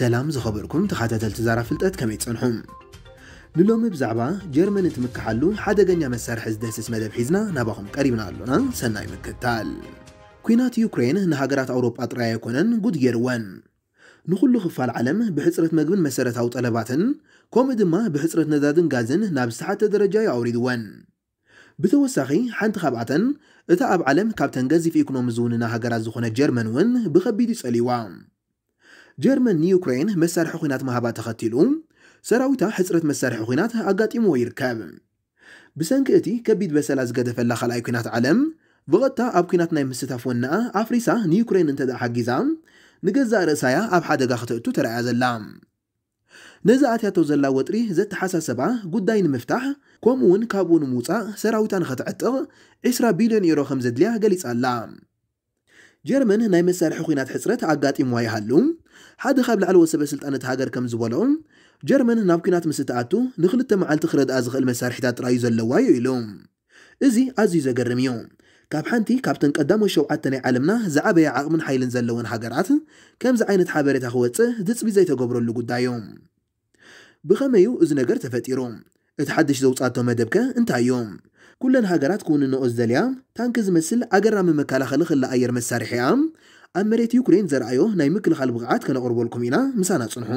ሰላም ዝኸበርኩም ተኸታተልቲ ዛራ ፍልጠት ከመይ ትፀንሑም ንሎሚ ብዛዕባ ጀርመን እትምክሓሉ ሓደገኛ መሳርሒ ዝደህስስ መደብ ሒዝና ናባኹም ቀሪብና ኣሎና ሰናይ ምክትታል ኩናት ዩክሬን ንሃገራት ኣውሮጳ ጥራይ ኣይኮነን ጉድ ገይርወን ንኹሉ ክፋል ዓለም ብሕፅረት መግብን መሰረታዊ ጠለባትን ከምኡ ድማ ብሕፅረት ነዳድን ጋዝን ናብ ዝተሓተ ደረጃ ይኣውሪድወን ብተወሳኺ ሓንቲ ካብኣተን እታ ኣብ ዓለም ካብተን ገዚፍ ኢኮኖሚ ዝውንና ሃገራት ዝኾነ ጀርመን እውን ብከቢድ ይጸልይዋ ጀርመን ንዩክሬን መሳርሒ ኩናት ምሃባ ተኸቲሉ ሰራዊታ ሕፅረት መሳርሒ ኩናት ኣጋጢሞዎ ይርከብ ብሰንኪ እቲ ከቢድ በሰላ ዝገደፈላ ካልኣይ ኩናት ዓለም ብቐጥታ ኣብ ኩናት ናይ ምስታፍ ወናኣ ኣፍሪሳ ንዩክሬን እንተ ሓጊዛ ንገዛእ ርእሳያ ኣብ ሓደጋ ክትእቱ ተረኣያ ዘላ ነዚ ኣትያቶ ዘላ ወጥሪ ዘተሓሳሰባ ጉዳይ ንምፍታሕ ከምኡውን ካብኡ ንምውፃእ ሰራዊታ ንኸትዕጥቕ 20 ቢልዮን ዩሮ ከም ዘድልያ ገሊጻ ኣላ ጀርመን ናይ መሳርሒ ኩናት ሕፅረት ኣጋጢምዋ ይሃሉ حد خبل على وسب سلطانة هاجر كم زبالهم جرمن نابكينات مستعاتو نخل التمع تخرد أزغ المسار حتى ترايز اللواي يلوم إزي أزيز أجرم يوم كاب حانتي كابتن قدامو شو عتني علمنا زعابي عقمن حيلن زلون هاجرات كم زعينة حابرة أخوات دتس بزي تقبرو اللو قد يوم بخميو إزنقر تفاتيروم اتحدش زوت عطو مدبكة انتا يوم كلن هاجرات كون انو ازدليا تانكز مثل اجرام مكالا خلخ اللا اير مسارحي عام ኣብ መሬት ዩክሬን ዘርኣዮ ናይ ምክልኻል ብቕዓት ከነቕርበልኩም ኢና ምሳና ጽንሑ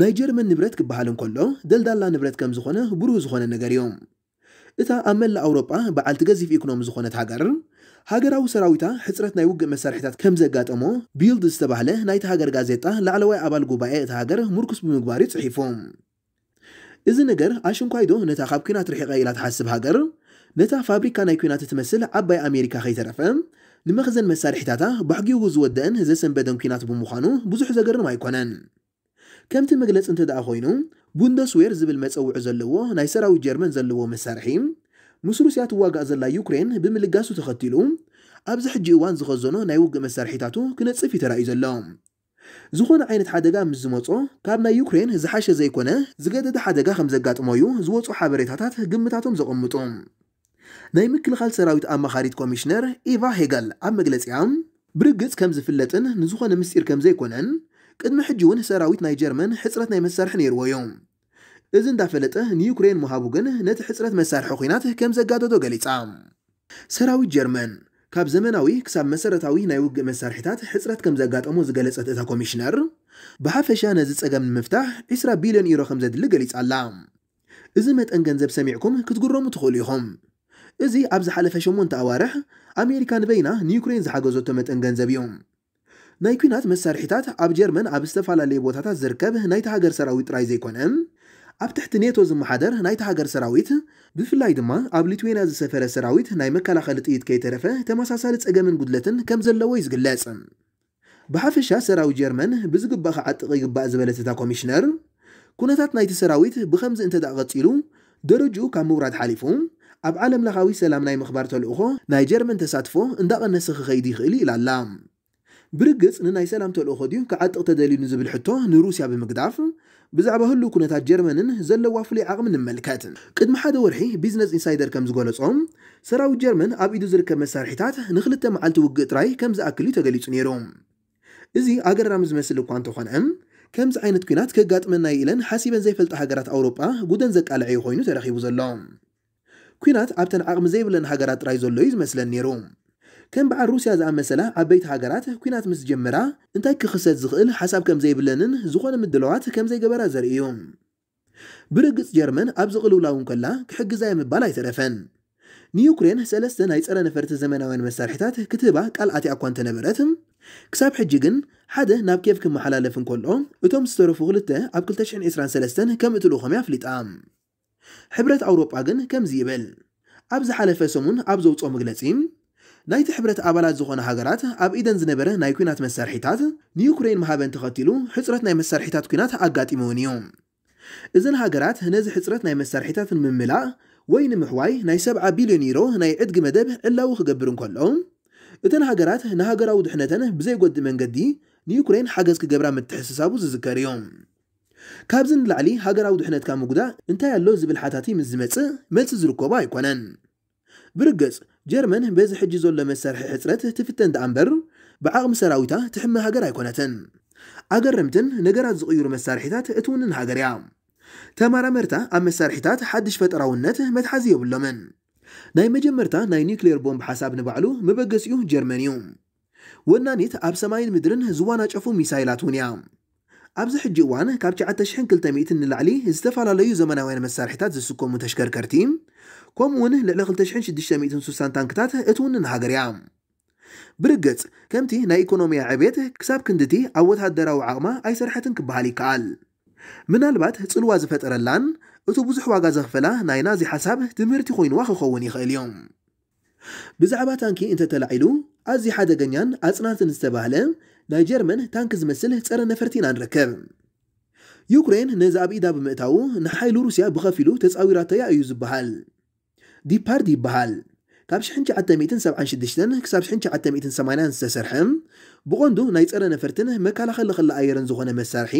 ናይ ጀርመን ንብረት ክበሃል እንከሎ ደልዳላ ንብረት ከም ዝኾነ ብሩህ ዝኾነ ነገር እዮም እታ ኣብ መላእ ኣውሮጳ በዓልቲ ገዚፍ ኢኮኖሚ ዝኾነት ሃገር ሃገራዊ ሰራዊታ ሕፅረት ናይ ውግእ መሳርሒታት ከም ዘጋጠሞ ቢልድ ዝተባህለ ናይቲ ሃገር ጋዜጣ ላዕለዋይ ኣባል ጉባኤ እቲ ሃገር ምርኩስ ብምግባር እዩ ጽሒፎ እዚ ነገር ኣሽንኳይዶ ነታ ካብ ኩናት ርሒቐ ኢላ ትሓስብ ሃገር ነታ ፋብሪካ ናይ ኩናት እትመስል ዓባይ ኣሜሪካ ከይተረፈ لمخزن مسارح تاتا بحقي وز ودان هزا سنبدن كينات بمخانو بزوح زقر ما يكونن كامت مقلس انت دا اخوينو بوندس وير زبل مات او عزلوا نايسر او جيرمن زلوو مسارحي مسروسيات واقع زلا يوكرين بملقاسو تخطيلو ابزح جيوان زخزونو نايوق مسارحي تاتو كنت سفي ترائي زلو زخون عينت حادقا مزموطو كابنا يوكرين زحاشة زيكونه زقادة حادقا خمزقات مويو زووطو حابريتاتات قمتاتهم زقمتهم ናይ ምክልኻል ሰራዊት ኣማኻሪት ኮሚሽነር ኢቫ ሄጋል ኣብ መግለፂያ ብርግፅ ከም ዝፍለጥን ንዝኾነ ምስጢር ከም ዘይኮነን ቅድሚ ሕጂ እውን ሰራዊት ናይ ጀርመን ሕፅረት ናይ መሳርሒ ነይርዎ እዩ እዚ እንዳፈለጠ ንዩክሬን ምሃቡ ግን ነቲ ሕፅረት መሳርሒ ኩናት ከም ዘጋደዶ ገሊጻ ሰራዊት ጀርመን ካብ ዘመናዊ ክሳብ መሰረታዊ ናይ ውግእ መሳርሒታት ሕፅረት ከም ዘጋጠሞ ዝገለፀት እታ ኮሚሽነር ብሓፈሻ ነዚ ፀገም ንምፍታሕ 20 ቢልዮን ዩሮ ከም ዘድሊ ገሊጻ ኣላ እዚ መጠን ገንዘብ ሰሚዕኩም ክትግረሙ ትኽእሉ ኢኹም እዚ ኣብ ዝሓለፈ 8 ኣዋርሕ ኣሜሪካን በይና ንዩክሬን ዝሓገዞ ተመጠን ገንዘብ እዮም ናይ ኩናት መሳርሒታት ኣብ ጀርመን ኣብ ዝተፈላለየ ቦታታት ዝርከብ ናይቲ ሃገር ሰራዊት ጥራይ ዘይኮነ ኣብ ትሕቲ ኔቶ ዝመሓደር ናይቲ ሃገር ሰራዊት ብፍላይ ድማ ኣብ ሊትዌንያ ዝሰፈረ ሰራዊት ናይ መከላኸሊ ጥይት ከይተረፈ ተመሳሳሊ ፀገምን ጉድለትን ከም ዘለዎ እዩ ዝግለጽ ብሓፈሻ ሰራዊት ጀርመን ብዝግባእ ክዓጥቕ ይግባእ ዝበለት እታ ኮሚሽነር ኩነታት ናይቲ ሰራዊት ብከምዚ እንተዳኣ ቐፂሉ ደረጅኡ ካብ ምውራድ ሓሊፉ أب عالم لغاوي سلام ناي مخبار تلوخو ناي جرمن تساتفو اندق النسخ غيدي خيلي إلى اللام برقس نناي سلام تلوخو ديون كعاد اقتدالي نزب الحطو نروسيا بمقدعف بزعبه هلو كنتا جرمن زل وافلي عقم نملكات قد محاد ورحي بيزنس انسايدر كمز قولة صوم سراو جرمن أب إدو زركب مسارحتات نخلطة معالت وقت راي كمز أكلي تقليت نيروم إزي أقر رامز مثل كوانتو خان أم كمز عينت كينات كقات من نايلن حاسيبا زي فلتح أوروبا قدن زك على خوينو تراخي بوزلوم ኩናት ኣብተን ዓቕሚ ዘይብለን ሃገራት ጥራይ ዘሎ እዩ ዝመስለን ነይሩ ከም በዓል ሩስያ ዝኣመሰላ ዓበይቲ ሃገራት ኩናት ምስ ጀመራ እንታይ ክኽሰት ዝኽእል ሓሳብ ከም ዘይብለንን ዝኾነ ምድለዋት ከም ዘይገበራ ዘርኢ እዩ ብርግፅ ጀርመን ኣብ ዝቕልውላውን ከላ ክሕግዛ ምባል ኣይተረፈን ንዩክሬን ሰለስተ ናይ ፀረ ነፈርቲ ዘመናውያን መሳርሒታት ክትህባ ቃል ኣትያ እኳ እንተነበረት ክሳብ ሕጂ ግን ሓደ ናብ ኬቭ ክመሓላለፍ እንከሎ እቶም ዝተረፉ ክልተ ኣብ 223 ከም እትልኡ ኸም ኣፍሊጣ ሕብረት ኣውሮጳ ግን ከምዚ ይብል ኣብ ዝሓለፈ ሰሙን ኣብ ዘውፅኦ መግለፂ ናይቲ ሕብረት ኣባላት ዝኾነ ሃገራት ኣብ ኢደን ዝነበረ ናይ ኩናት መሳርሒታት ንዩክሬን መሃበን ተኸቲሉ ሕፅረት ናይ መሳርሒታት ኩናት ኣጋጢመውን እዩ እዘን ሃገራት ነዚ ሕፅረት ናይ መሳርሒታት ንምምላእ ወይ ንምሕዋይ ናይ 70 ቢልዮን ዩሮ ናይ ዕድጊ መደብ ዕላዊ ክገብር እንከሎ እተን ሃገራት ንሃገራዊ ድሕነተን ብዘይጎዲ መንገዲ ንዩክሬን ሓገዝ ክገብራ ምትሕስሳቡ ዝዝከር እዮም ካብዚ ንላዕሊ ሃገራዊ ድሕነትካ ምጉዳእ እንታይ ኣሎ ዝብል ሓታቲ ምስ ዝመፅእ መልሲ ዝርከቦ ኣይኮነን ብርገፅ ጀርመን በዚ ሕጂ ዘሎ መሳርሒ ሕፅረት ትፍተን ደኣ እምበር ብዓቕሚ ሰራዊታ ትሕመ ሃገር ኣይኮነትን ኣገረምትን ነገራት ዝቕይሩ መሳርሒታት እትውንን ሃገር እያ ተመራመርታ ኣብ መሳርሒታት ሓድሽ ፈጠራውነት መትሓዚ የብሎምን ናይ መጀመርታ ናይ ኒውክሌር ቦምብ ሓሳብ ንባዕሉ መበገሲኡ ጀርመን እዩ ወናኒት ኣብ ሰማይን ምድርን ዝዋናጨፉ ሚሳይላት እውን እያ ابز حجي وانا كاب تشعه تشحن كل تميت ان العلي استفعل على يو زمانا وين مسارحتات زي سكون متشكر كرتيم كوم ون لعلاق التشحن شد الشاميت ان سوسان تانكتات اتون ان هاقر يام برقت كمتي نا ايكونوميا عبيته كساب كندتي عوض هاد دراو عاقما اي سرحت ان كبهالي كال من البات تسلوا زفت ارلان اتو بزح واقا زغفلا ناينا زي حساب تمرتي خوين واخ خوني خيليوم بزعبا تانكي انت تلعيلو ኣዝዩ ሓደገኛን ኣፅናንትን ዝተባህለ ናይ ጀርመን ታንክ ዝመስል ፀረ ነፈርቲና ንረከብ ዩክሬን ነዚ ኣብ ኢዳ ብምእታው ንሓይሉ ሩስያ ብኸፊሉ ተፃዊራተያ እዩ ዝበሃል ዲፓርድ ይበሃል ካብ 1976 ክሳብ 1980 ዝተሰርሐ ብቐንዱ ናይ ፀረ ነፈርትን መከላኸሊ ክላ ኣየርን ዝኾነ መሳርሒ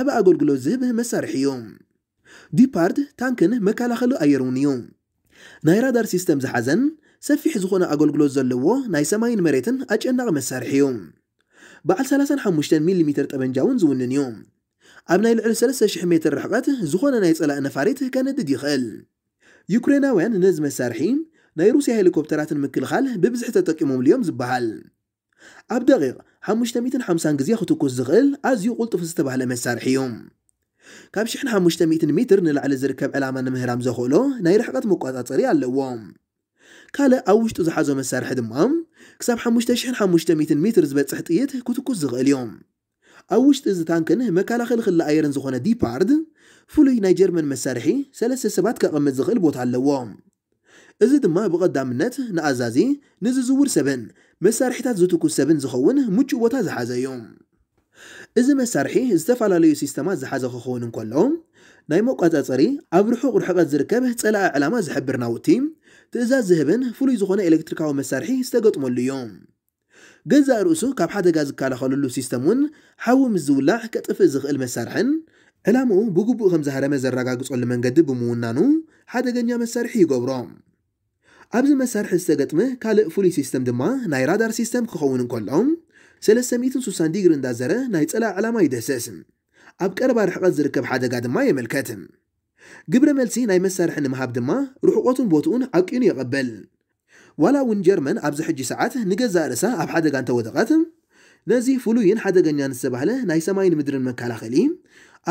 ዓብ ኣገልግሎት ዝህብ መሳርሒ እዩ ዲፓርድ ታንክን መከላኸሊ ኣየር እውን እዩ ናይ ራዳር ሲስተም ዝሓዘን سفيح زخونا أقول قلوز اللوو ناي سماين مريتن أج أنغ مسارحيوم بعد سلاسان حموشتن ميليمتر تبنجاون زونن يوم أبنا يلعل سلسة شحمية الرحقات زخونا ناي سألاء نفاريت كانت دي خيل يوكرينا وين نز مسارحيم ناي روسيا هيليكوبترات مكل خال ببزح تتكموم اليوم زبهال أبدغيغ حموشتن حمسان قزيا خطوكو الزغيل أزيو قلت فستبه لمسارحيوم كابشحن حموشتن ميتن ميتر نلعل زركب ألعمان مهرام زخولو ناي رحقات مقاطع طريع كالا أوش تزحزو مسار حد مام كساب حموشتا شحن حموشتا ميتن متر زبات سحتيات كتوكو زغل يوم أوش تزتان كنه مكالا خلق اللا أيرن زخونا دي بارد فلوي ناي جرمن مسارحي سلسة سبات كأغمت زغل بوت اللوام إزد ما بغد دامنات نأزازي نززور سبن مسارحي تات زوتوكو سبن زخون مجو وطا زحزا يوم إذا مسارحي استفعل ليو سيستما زحزا خخون كلهم ناي موقع تاتري أبرحو قرحقة زركبة تسالة علامة زحبر ناوتي تزا زهبن فولي زخونة إلكتريكا ومسارحي استغط موليوم قزا رؤسو كاب حادة غاز كالا خلولو سيستمون حاو مزولا كتف زخ المسارحن علامو بقبو خمزة هرمة زرقا قصو المنقد بموننانو حادة غنيا مسارحي قبروم أبز مسارح استغط مه كالا فولي سيستم دما ناي رادار سيستم خخونن كلهم سلسة ميتن سوسان ديگرن دازره ناي تسالة علامة يدساسم ኣብ ቀረባ ርሕቐት ዝርከብ ሓደጋ ድማ የመልከት ግብረ መልሲ ናይ መሳርሒ ንምሃብ ድማ ርሕቆቱን ቦትኡን ዓቂኑ የቐበል ዋላ እውን ጀርመን ኣብዚ ሕጂ ሰዓት ንገዛእ ርእሳ ኣብ ሓደጋ እንተወደቐት ነዚ ፍሉይን ሓደገኛን ዝተባህለ ናይ ሰማይን ምድርን መከላኸሊ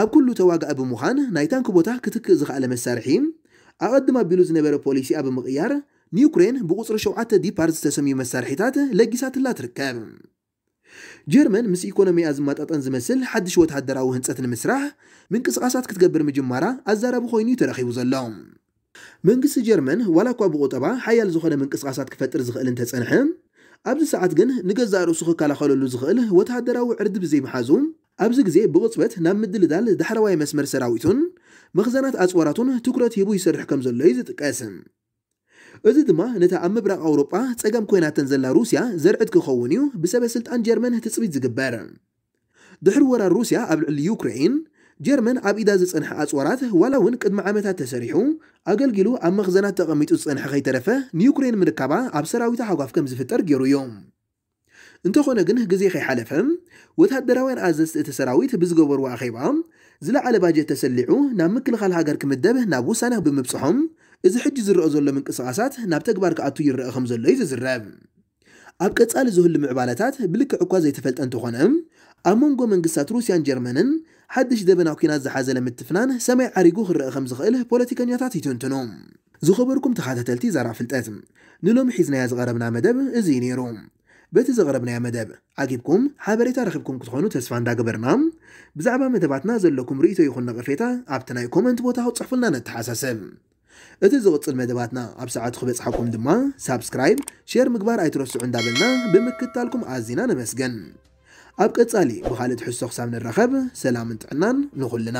ኣብ ኩሉ ተዋጋእ ብምዃን ናይ ታንኪ ቦታ ክትክእ ዝኽኣለ መሳርሒ ኣቐድም ኣቢሉ ዝነበረ ፖሊሲ ኣብ ምቕያር ንዩክሬን ብቁፅሪ 7 ዲፓር ዝተሰምዩ መሳርሒታት ለጊሳትላ ትርከብ ጀርመን ምስ ኢኮኖሚ ኣዝማጣጠን ዝመስል ሓድሽ ወተሃደራዊ ህንፀት ንምስራሕ ምንቅስቓሳት ክትገብር ምጅማራ ኣዛራቢ ኮይኑ እዩ ተረኺቡ ዘሎ መንግስቲ ጀርመን ዋላ እኳ ብቁጠባ ሓያል ዝኾነ ምንቅስቓሳት ክፈጥር ዝኽእል እንተጸንሐ ኣብዚ ሰዓት ግን ንገዛእ ርእሱ ክከላኸለሉ ዝኽእል ወተሃደራዊ ዕርድብ ዘይምሓዙ ኣብዚ ግዜ ብቕፅበት ናብ ምድልዳል ዳሕረዋይ መስመር ሰራዊቱን መኽዘናት ኣፅዋራቱን ትኩረት ሂቡ ይሰርሕ ከም ዘሎ እዩ ዝጥቀስ ازي دما نتا عم اوروبا تساقام كوينة تنزل روسيا زرعت كخوونيو بسبب سلطان جيرمن تسبيت زقبار دحر ورا روسيا قبل اليوكرين جيرمن عب إدازة انحاء اصوارات ولوين قد معامتا تسريحو اقل قلو عم مغزنات تقميت اس انحاء خيترفة نيوكرين مركبة عب سراويتا حقاف كم زفتر جيرو يوم انتو خونا قنه قزي خي حلفهم وتهد دراوين عززت تسراويت بزقبر واخيبام زلا على باجي تسلعو نام كل خال هاجر كمدبه نابو سانه بمبصحهم እዚ ሕጂ ዝረአ ዘሎ ምንቅስቓሳት ናብ ተግባር ክኣቱ ይረአ ከም ዘሎ እዩ ዝዝረብ ኣብ ቀጻሊ ዝህሉ ምዕባለታት ብልክዕ እኳ ዘይተፈልጠ እንተኾነ ኣብ መንጎ መንግስታት ሩስያን ጀርመንን ሓድሽ ደበና ኩናት ዝሓዘለ ምትፍናን ሰማይ ዓሪጉ ክረአ ከም ዝኽእል ፖለቲከኛታት ይትንትኑ ዝኸበርኩም ተኸታተልቲ ዛራ ፍልጠት ንሎሚ ሒዝናያ ዝቐረብና መደብ እዚ ነይሩ በቲ ዘቕረብናያ መደብ ዓጊብኩም ሓበሬታ ረኺብኩም ክትኾኑ ተስፋ እንዳገበርና ብዛዕባ መደባትና ዘለኩም ርእቶ ይኹን ነቐፌታ ኣብቲ ናይ ኮመንት ቦታ ክጽሕፉልና ነተሓሳስብ እቲ ዝቕፅል መደባትና ኣብ ሰዓት ክበፅሐኩም ድማ ሳብስክራይብ ሼር ምግባር ኣይትረስዑ እንዳበልና ብምክታልኩም ኣዝና ነመስገን ኣብ ቀጻሊ ብኻልእ ትሕሶ ክሳብ ንራኸብ ሰላምን ጥዕናን ንኹልና